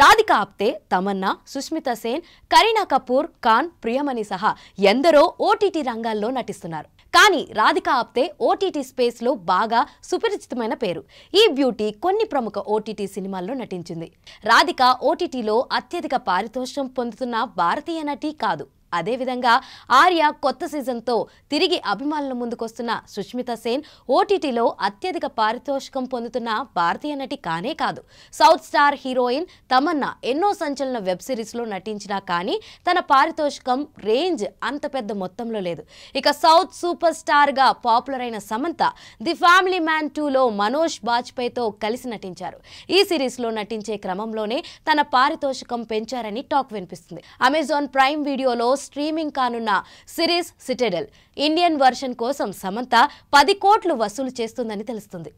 రాధిక ఆప్తే తమన్నా సుష్మిత సేన్ కరీనా కపూర్ ఖాన్ ప్రియమణి సహా ఎందరో ఓటీటీ రంగాల్లో నటిస్తున్నారు కానీ రాధిక ఆప్తే ఓటీటీ స్పేస్లో బాగా సుపరిచితమైన పేరు ఈ బ్యూటీ కొన్ని ప్రముఖ ఓటీటీ సినిమాల్లో నటించింది రాధిక ఓటీటీలో అత్యధిక పారితోషికం పొందుతున్న భారతీయ నటి కాదు అదేవిధంగా ఆర్య కొత్త సీజన్తో తిరిగి అభిమానుల ముందుకొస్తున్న సుష్మిత సేన్ ఓటీటీలో అత్యధిక పారితోషికం పొందుతున్న భారతీయ నటి కానే కాదు సౌత్ స్టార్ హీరోయిన్ తమన్నా ఎన్నో సంచలన వెబ్ సిరీస్లో నటించినా కానీ తన పారితోషికం రేంజ్ అంత పెద్ద మొత్తంలో లేదు ఇక సౌత్ సూపర్ స్టార్గా పాపులర్ అయిన సమంత ది ఫ్యామిలీ మ్యాన్ టూలో మనోజ్ బాజ్పేయితో కలిసి నటించారు ఈ సిరీస్లో నటించే క్రమంలోనే తన పారితోషికం పెంచారని టాక్ వినిపిస్తుంది అమెజాన్ ప్రైమ్ వీడియోలో స్ట్రీమింగ్ కానున్న సిరీస్ సిటెడల్ ఇండియన్ వర్షన్ కోసం సమంత పది కోట్లు వసూలు చేస్తుందని తెలుస్తుంది